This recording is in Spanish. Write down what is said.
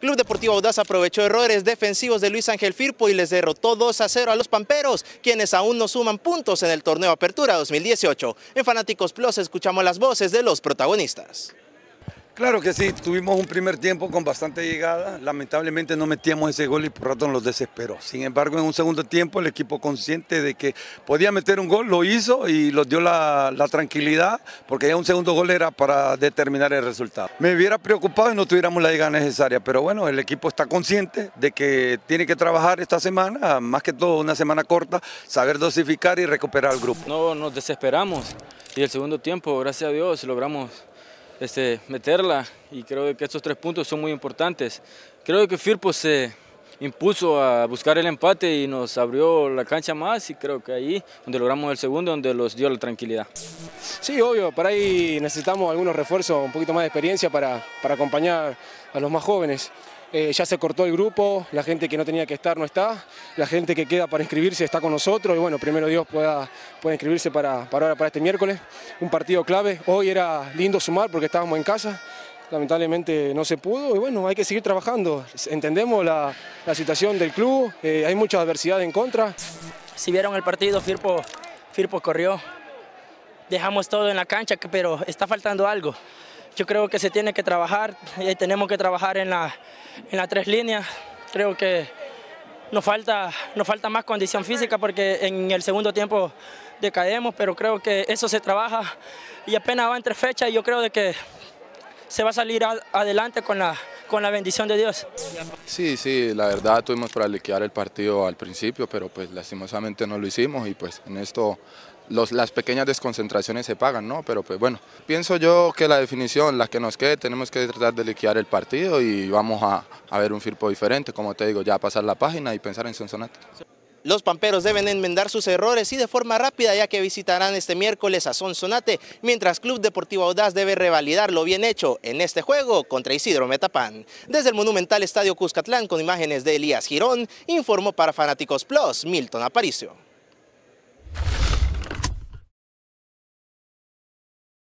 Club Deportivo Audaz aprovechó errores defensivos de Luis Ángel Firpo y les derrotó 2 a 0 a los Pamperos, quienes aún no suman puntos en el torneo Apertura 2018. En Fanáticos Plus escuchamos las voces de los protagonistas. Claro que sí, tuvimos un primer tiempo con bastante llegada, lamentablemente no metíamos ese gol y por rato nos desesperó. Sin embargo, en un segundo tiempo el equipo consciente de que podía meter un gol, lo hizo y nos dio la, tranquilidad, porque ya un segundo gol era para determinar el resultado. Me hubiera preocupado y no tuviéramos la llegada necesaria, pero bueno, el equipo está consciente de que tiene que trabajar esta semana, más que todo una semana corta, saber dosificar y recuperar el grupo. No nos desesperamos y el segundo tiempo, gracias a Dios, logramos este, meterla y creo que estos tres puntos son muy importantes. Creo que Firpo se impuso a buscar el empate y nos abrió la cancha más y creo que ahí donde logramos el segundo, donde los dio la tranquilidad. Sí, obvio, para ahí necesitamos algunos refuerzos, un poquito más de experiencia para, acompañar a los más jóvenes. Eh, ya se cortó el grupo, la gente que no tenía que estar no está, la gente que queda para inscribirse está con nosotros y bueno, primero Dios pueda, pueda inscribirse para, para, para este miércoles. Un partido clave, hoy era lindo sumar porque estábamos en casa, lamentablemente no se pudo y bueno, hay que seguir trabajando. Entendemos la, situación del club, eh, hay mucha adversidad en contra. Si vieron el partido, Firpo, corrió. Dejamos todo en la cancha, pero está faltando algo. Yo creo que se tiene que trabajar, y eh, tenemos que trabajar en, la, las tres líneas. Creo que nos falta, nos falta más condición física porque en el segundo tiempo decaemos, pero creo que eso se trabaja y apenas va entre fechas y yo creo de que se va a salir adelante con la, con la bendición de Dios. Sí, sí, la verdad tuvimos para liquidar el partido al principio, pero pues lastimosamente no lo hicimos y pues en esto los, las pequeñas desconcentraciones se pagan, ¿no? Pero pues bueno, pienso yo que la definición, la que nos quede, tenemos que tratar de liquidar el partido y vamos a, a ver un Firpo diferente, como te digo, ya pasar la página y pensar en Sonsonate. Los pamperos deben enmendar sus errores y de forma rápida ya que visitarán este miércoles a Sonsonate, mientras Club Deportivo Audaz debe revalidar lo bien hecho en este juego contra Isidro Metapán. Desde el monumental Estadio Cuscatlán con imágenes de Elías Girón, informó para Fanáticos Plus Milton Aparicio.